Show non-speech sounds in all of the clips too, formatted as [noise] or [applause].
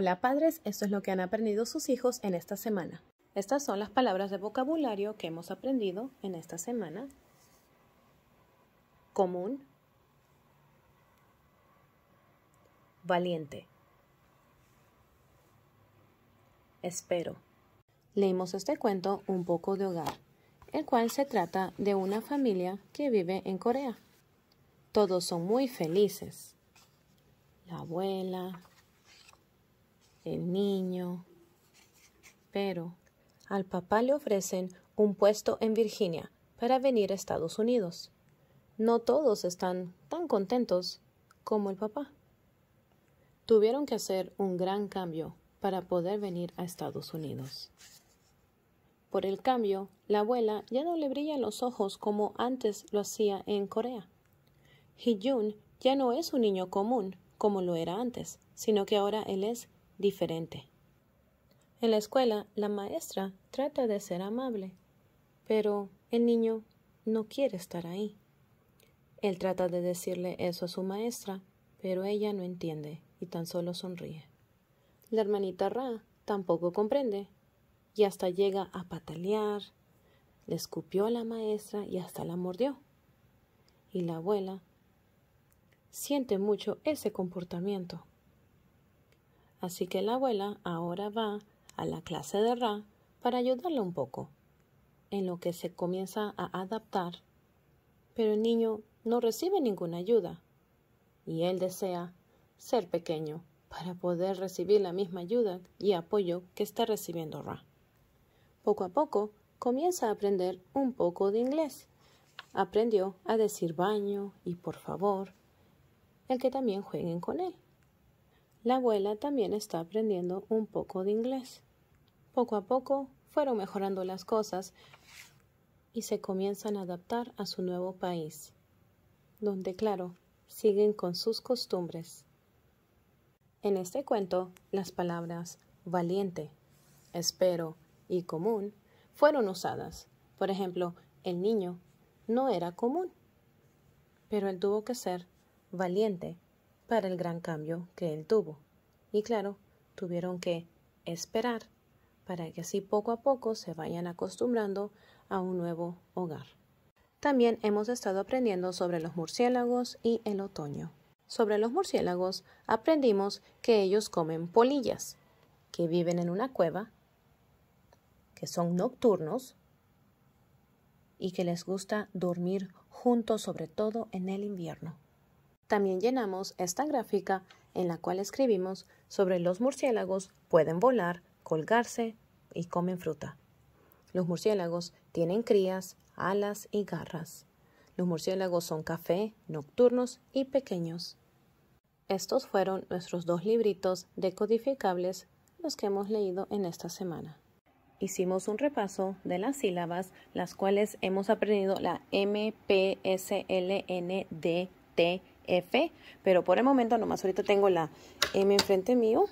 Hola padres, esto es lo que han aprendido sus hijos en esta semana. Estas son las palabras de vocabulario que hemos aprendido en esta semana. Común. Valiente. Espero. Leímos este cuento Un poco de hogar, el cual se trata de una familia que vive en Corea. Todos son muy felices. La abuela, el niño. Pero al papá le ofrecen un puesto en Virginia para venir a Estados Unidos. No todos están tan contentos como el papá. Tuvieron que hacer un gran cambio para poder venir a Estados Unidos. Por el cambio, la abuela ya no le brilla los ojos como antes lo hacía en Corea. Hyun ya no es un niño común como lo era antes, sino que ahora él es diferente. En la escuela, la maestra trata de ser amable, pero el niño no quiere estar ahí. Él trata de decirle eso a su maestra, pero ella no entiende y tan solo sonríe. La hermanita Ra tampoco comprende y hasta llega a patalear. Le escupió a la maestra y hasta la mordió. Y la abuela siente mucho ese comportamiento. Así que la abuela ahora va a la clase de Ra para ayudarle un poco, en lo que se comienza a adaptar, pero el niño no recibe ninguna ayuda y él desea ser pequeño para poder recibir la misma ayuda y apoyo que está recibiendo Ra. Poco a poco comienza a aprender un poco de inglés. Aprendió a decir baño y por favor, el que también jueguen con él. La abuela también está aprendiendo un poco de inglés. Poco a poco fueron mejorando las cosas y se comienzan a adaptar a su nuevo país, donde, claro, siguen con sus costumbres. En este cuento, las palabras valiente, espero y común fueron usadas. Por ejemplo, el niño no era común, pero él tuvo que ser valiente para el gran cambio que él tuvo. Y claro, tuvieron que esperar para que así poco a poco se vayan acostumbrando a un nuevo hogar. También hemos estado aprendiendo sobre los murciélagos y el otoño. Sobre los murciélagos aprendimos que ellos comen polillas, que viven en una cueva, que son nocturnos y que les gusta dormir juntos sobre todo en el invierno. También llenamos esta gráfica en la cual escribimos sobre los murciélagos pueden volar, colgarse y comen fruta. Los murciélagos tienen crías, alas y garras. Los murciélagos son café, nocturnos y pequeños. Estos fueron nuestros dos libritos decodificables los que hemos leído en esta semana. Hicimos un repaso de las sílabas, las cuales hemos aprendido la M, P, S, L, N, D, T, F, pero por el momento nomás ahorita tengo la M enfrente mío.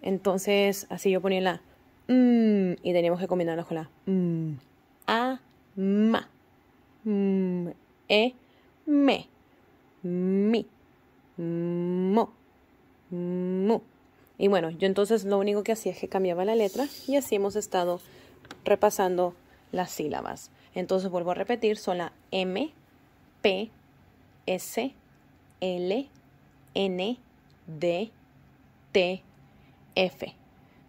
Entonces, así yo ponía la M mm, y teníamos que combinarla con la M. Mm, a, M. Mm, M, e, me, mi, mo, mu. Y bueno, yo entonces lo único que hacía es que cambiaba la letra y así hemos estado repasando las sílabas. Entonces vuelvo a repetir, son la M, P, S, L, N, D, T, F.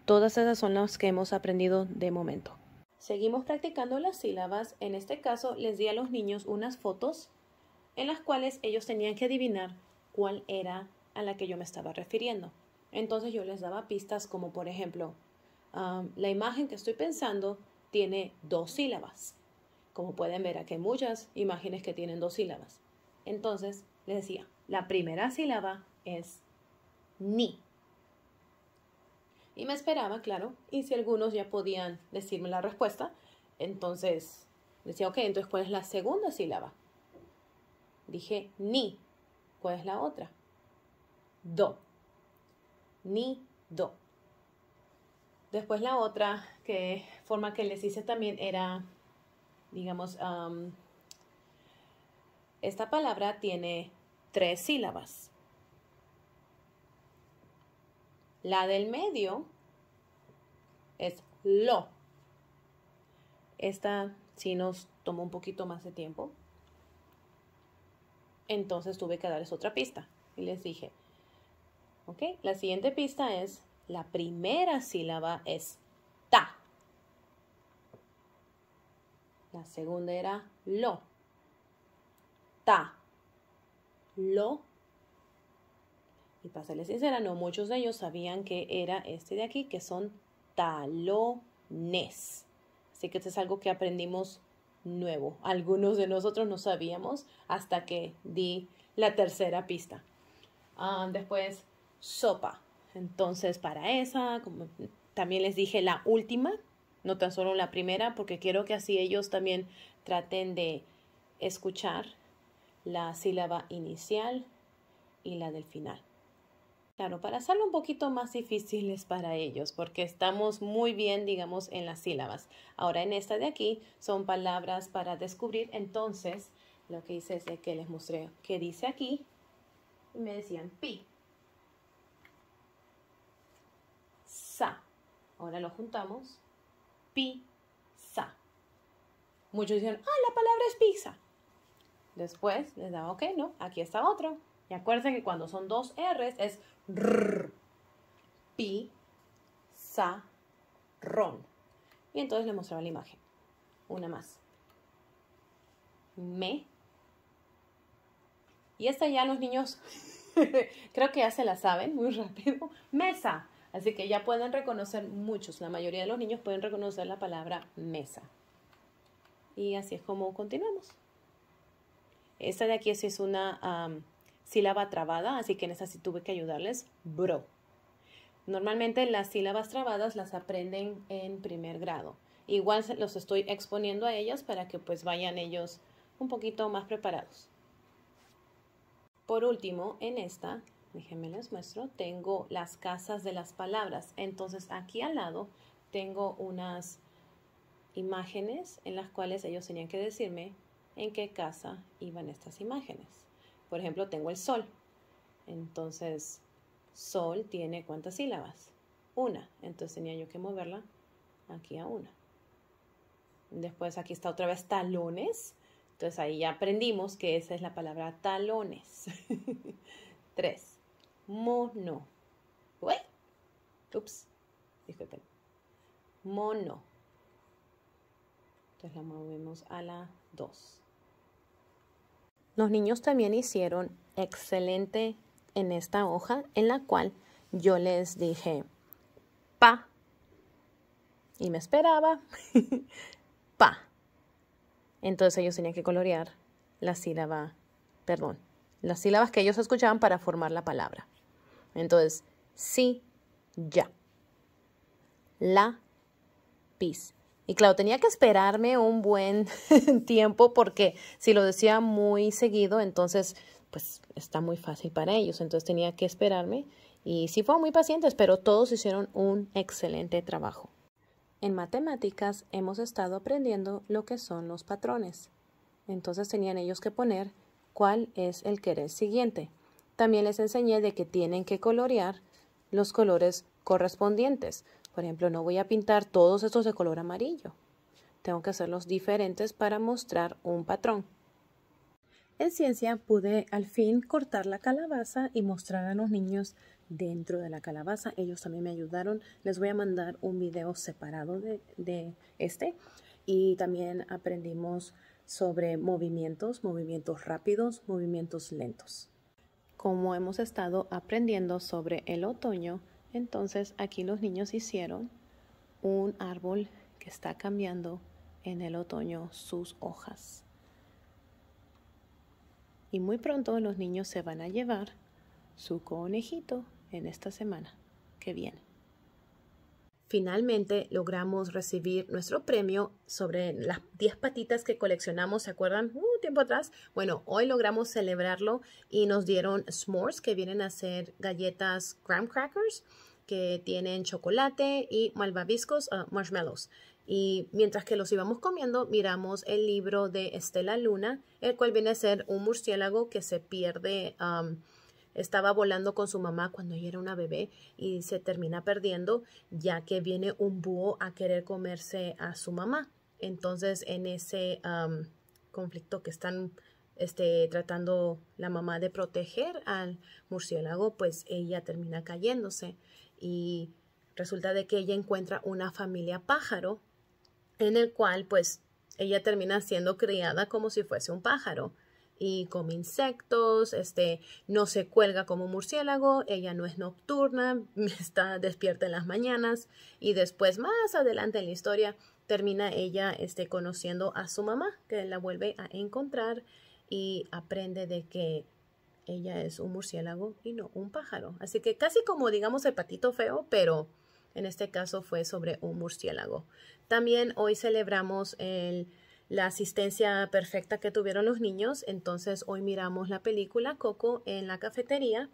Todas esas son las que hemos aprendido de momento. Seguimos practicando las sílabas. En este caso les di a los niños unas fotos en las cuales ellos tenían que adivinar cuál era a la que yo me estaba refiriendo. Entonces yo les daba pistas como por ejemplo, um, la imagen que estoy pensando tiene dos sílabas. Como pueden ver, aquí hay muchas imágenes que tienen dos sílabas. Entonces les decía, la primera sílaba es ni. Y me esperaba, claro, y si algunos ya podían decirme la respuesta, entonces decía, ok, entonces ¿cuál es la segunda sílaba? Dije ni. ¿Cuál es la otra? Do. Ni do. Después la otra que forma que les hice también era, digamos, esta palabra tiene tres sílabas. La del medio es lo. Esta sí nos tomó un poquito más de tiempo. Entonces tuve que darles otra pista y les dije, ¿ok? La siguiente pista es, la primera sílaba es ta. La segunda era lo. Ta. Y para serles sincera, no muchos de ellos sabían que era este de aquí, que son talones. Así que esto es algo que aprendimos nuevo. Algunos de nosotros no sabíamos hasta que di la tercera pista. Ah, después, sopa. Entonces, para esa, como también les dije la última, no tan solo la primera, porque quiero que así ellos también traten de escuchar la sílaba inicial y la del final. Claro, para hacerlo un poquito más difícil es para ellos, porque estamos muy bien, digamos, en las sílabas. Ahora, en esta de aquí son palabras para descubrir. Entonces, lo que hice es de que les mostré que dice aquí, y me decían pi. Sa. Ahora lo juntamos. Pi. Sa. Muchos dijeron ah, la palabra es pizza. Después les daba, ok, no, aquí está otro. Y acuérdense que cuando son dos R's es rrr, pi, sa, ron. Y entonces le mostraba la imagen. Una más. Me. Y esta ya los niños [laughs] creo que ya se la saben muy rápido. Mesa. Así que ya pueden reconocer muchos, la mayoría de los niños pueden reconocer la palabra mesa. Y así es como continuamos. Esta de aquí es una sílaba trabada, así que en esta sí tuve que ayudarles. Bro. Normalmente las sílabas trabadas las aprenden en primer grado. Igual los estoy exponiendo a ellas para que pues vayan ellos un poquito más preparados. Por último, en esta, déjenme les muestro, tengo las casas de las palabras. Entonces aquí al lado tengo unas imágenes en las cuales ellos tenían que decirme en qué casa iban estas imágenes. Por ejemplo, tengo el sol. Entonces, sol tiene cuántas sílabas? Una. Entonces tenía yo que moverla aquí a una. Después aquí está otra vez talones. Entonces ahí ya aprendimos que esa es la palabra talones. [laughs] Tres. Mono. Uy. Ups. Disculpen. Mono. Entonces la movemos a la dos. Los niños también hicieron excelente en esta hoja en la cual yo les dije pa y me esperaba [laughs] pa. Entonces ellos tenían que colorear la sílaba, perdón, las sílabas que ellos escuchaban para formar la palabra. Entonces, sí, ya. La, pis. Y claro, tenía que esperarme un buen [laughs] tiempo porque si lo decía muy seguido, entonces pues está muy fácil para ellos. Entonces tenía que esperarme y sí fueron muy pacientes, pero todos hicieron un excelente trabajo. En matemáticas hemos estado aprendiendo lo que son los patrones. Entonces tenían ellos que poner cuál es el que es siguiente. También les enseñé de que tienen que colorear los colores correspondientes. Por ejemplo, no voy a pintar todos estos de color amarillo. Tengo que hacerlos diferentes para mostrar un patrón. En ciencia pude al fin cortar la calabaza y mostrar a los niños dentro de la calabaza. Ellos también me ayudaron. Les voy a mandar un video separado de, de este. Y también aprendimos sobre movimientos, movimientos rápidos, movimientos lentos. Como hemos estado aprendiendo sobre el otoño, entonces aquí los niños hicieron un árbol que está cambiando en el otoño sus hojas. Y muy pronto los niños se van a llevar su conejito en esta semana que viene. Finalmente logramos recibir nuestro premio sobre las 10 patitas que coleccionamos, ¿se acuerdan? Uh, tiempo atrás. Bueno, hoy logramos celebrarlo y nos dieron s'mores, que vienen a ser galletas graham crackers, que tienen chocolate y malvaviscos, ah, marshmallows. Y mientras que los íbamos comiendo, miramos el libro de Estela Luna, el cual viene a ser un murciélago que se pierde. estaba volando con su mamá cuando ella era una bebé y se termina perdiendo ya que viene un búho a querer comerse a su mamá. Entonces en ese conflicto que están este, tratando la mamá de proteger al murciélago, pues ella termina cayéndose y resulta de que ella encuentra una familia pájaro en el cual pues ella termina siendo criada como si fuese un pájaro y come insectos, este, no se cuelga como murciélago, ella no es nocturna, [laughs] está despierta en las mañanas y después más adelante en la historia termina ella este, conociendo a su mamá, que la vuelve a encontrar y aprende de que ella es un murciélago y no un pájaro. Así que casi como digamos el patito feo, pero en este caso fue sobre un murciélago. También hoy celebramos la asistencia perfecta que tuvieron los niños, entonces hoy miramos la película Coco en la cafetería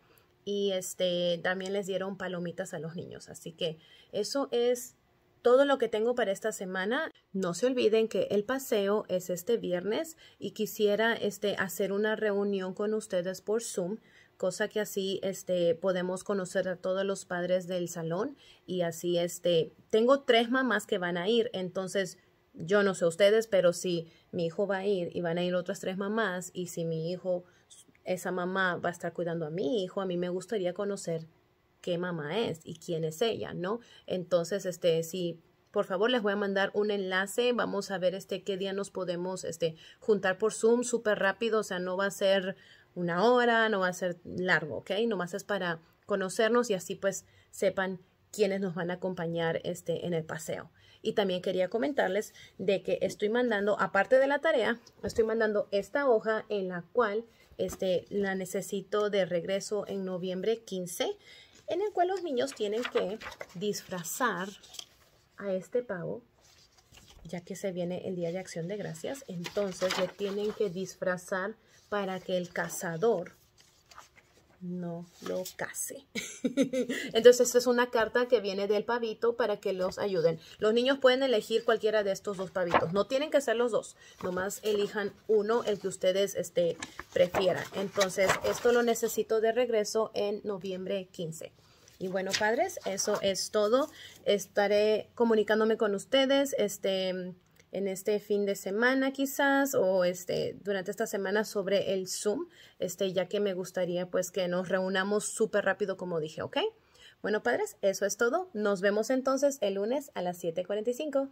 y este, también les dieron palomitas a los niños. Así que eso es todo lo que tengo para esta semana. No se olviden que el paseo es este viernes y quisiera este, hacer una reunión con ustedes por Zoom cosa que así este podemos conocer a todos los padres del salón y así este tengo tres mamás que van a ir entonces yo no sé ustedes pero si mi hijo va a ir y van a ir otras tres mamás y si mi hijo esa mamá va a estar cuidando a mi hijo a mí me gustaría conocer qué mamá es y quién es ella, ¿no? Entonces, este, si por favor les voy a mandar un enlace, vamos a ver este qué día nos podemos este, juntar por Zoom súper rápido, o sea, no va a ser una hora, no va a ser largo, ¿ok? Nomás es para conocernos y así pues sepan quiénes nos van a acompañar este, en el paseo. Y también quería comentarles de que estoy mandando, aparte de la tarea, estoy mandando esta hoja en la cual este, la necesito de regreso en noviembre 15 en el cual los niños tienen que disfrazar a este pavo, ya que se viene el Día de Acción de Gracias, entonces le tienen que disfrazar para que el cazador no lo case. [laughs] Entonces, esta es una carta que viene del pavito para que los ayuden. Los niños pueden elegir cualquiera de estos dos pavitos. No tienen que ser los dos. Nomás elijan uno, el que ustedes este, prefieran. Entonces, esto lo necesito de regreso en noviembre 15. Y bueno, padres, eso es todo. Estaré comunicándome con ustedes. Este en este fin de semana quizás o este, durante esta semana sobre el Zoom, este, ya que me gustaría pues que nos reunamos súper rápido como dije, ¿ok? Bueno, padres, eso es todo. Nos vemos entonces el lunes a las 7.45.